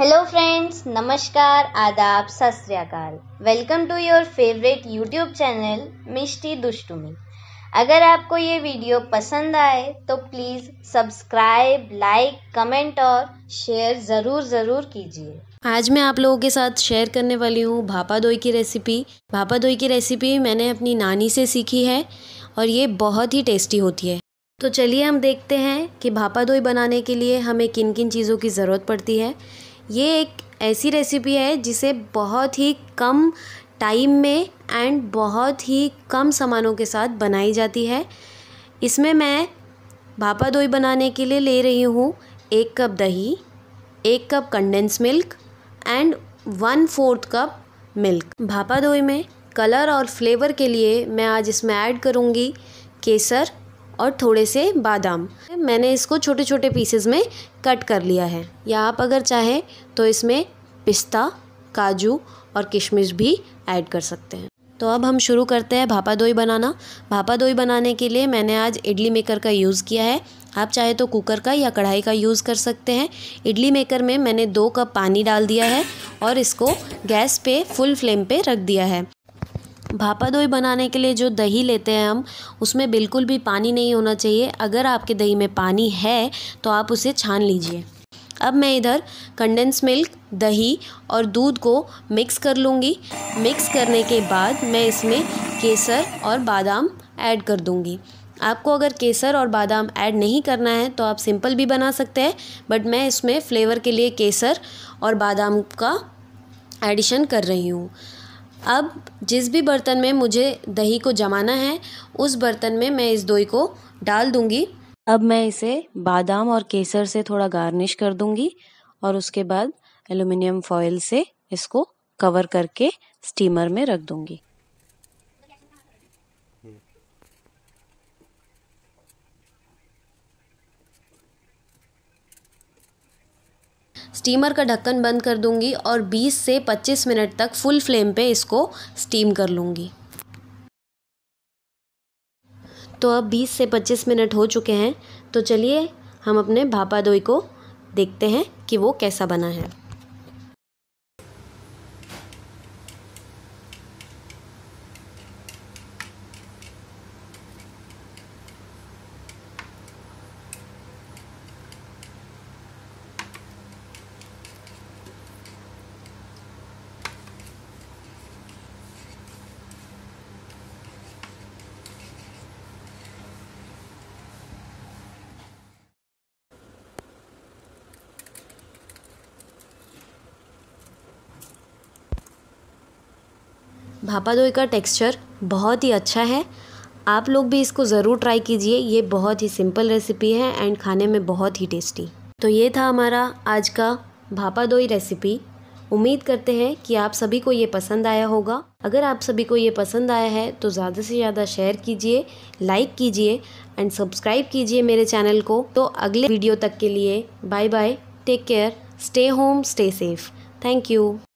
hello friends नमस्कार आदाब सतरियाकाल welcome to your favourite YouTube channel Mishti Dushtumi अगर आपको ये वीडियो पसंद आए तो प्लीज़ सब्सक्राइब लाइक कमेंट और शेयर ज़रूर ज़रूर कीजिए आज मैं आप लोगों के साथ शेयर करने वाली हूँ भापा दोई की रेसिपी भापा दोई की रेसिपी मैंने अपनी नानी से सीखी है और ये बहुत ही टेस्टी होती है तो चलिए हम देखते हैं कि भापा दोई बनाने के लिए हमें किन किन चीज़ों की ज़रूरत पड़ती है ये एक ऐसी रेसिपी है जिसे बहुत ही कम टाइम में एंड बहुत ही कम सामानों के साथ बनाई जाती है इसमें मैं भापा दोई बनाने के लिए ले रही हूँ एक कप दही एक cup condense milk and one fourth cup milk bhapa doi में कलर और फ्लेवर के लिए मैं आज इसमें ऐड करूँगी केसर और थोड़े से बादाम मैंने इसको छोटे छोटे पीसेस में कट कर लिया है या आप अगर चाहें तो इसमें पिस्ता काजू और किशमिश भी ऐड कर सकते हैं तो अब हम शुरू करते हैं भापा दोई बनाना भापा दोई बनाने के लिए मैंने आज इडली मेकर का यूज़ किया है आप चाहे तो कुकर का या कढ़ाई का यूज़ कर सकते हैं इडली मेकर में मैंने दो कप पानी डाल दिया है और इसको गैस पे फुल फ्लेम पे रख दिया है भापा दोई बनाने के लिए जो दही लेते हैं हम उसमें बिल्कुल भी पानी नहीं होना चाहिए अगर आपके दही में पानी है तो आप उसे छान लीजिए अब मैं इधर कंडेंस मिल्क दही और दूध को मिक्स कर लूँगी मिक्स करने के बाद मैं इसमें केसर और बादाम ऐड कर दूँगी आपको अगर केसर और बादाम ऐड नहीं करना है तो आप सिंपल भी बना सकते हैं बट मैं इसमें फ़्लेवर के लिए केसर और बादाम का एडिशन कर रही हूँ अब जिस भी बर्तन में मुझे दही को जमाना है उस बर्तन में मैं इस दोई को डाल दूंगी अब मैं इसे बादाम और केसर से थोड़ा गार्निश कर दूंगी और उसके बाद एल्यूमिनियम फॉयल से इसको कवर करके स्टीमर में रख दूंगी स्टीमर का ढक्कन बंद कर दूंगी और 20 से 25 मिनट तक फुल फ्लेम पे इसको स्टीम कर लूँगी तो अब 20 से 25 मिनट हो चुके हैं तो चलिए हम अपने भापा दोई को देखते हैं कि वो कैसा बना है भापा दोई का टेक्सचर बहुत ही अच्छा है आप लोग भी इसको ज़रूर ट्राई कीजिए ये बहुत ही सिंपल रेसिपी है एंड खाने में बहुत ही टेस्टी तो ये था हमारा आज का भापा दोई रेसिपी उम्मीद करते हैं कि आप सभी को ये पसंद आया होगा अगर आप सभी को ये पसंद आया है तो ज़्यादा से ज़्यादा शेयर कीजिए लाइक कीजिए एंड सब्सक्राइब कीजिए मेरे चैनल को तो अगले वीडियो तक के लिए bye bye take care stay home stay safe thank you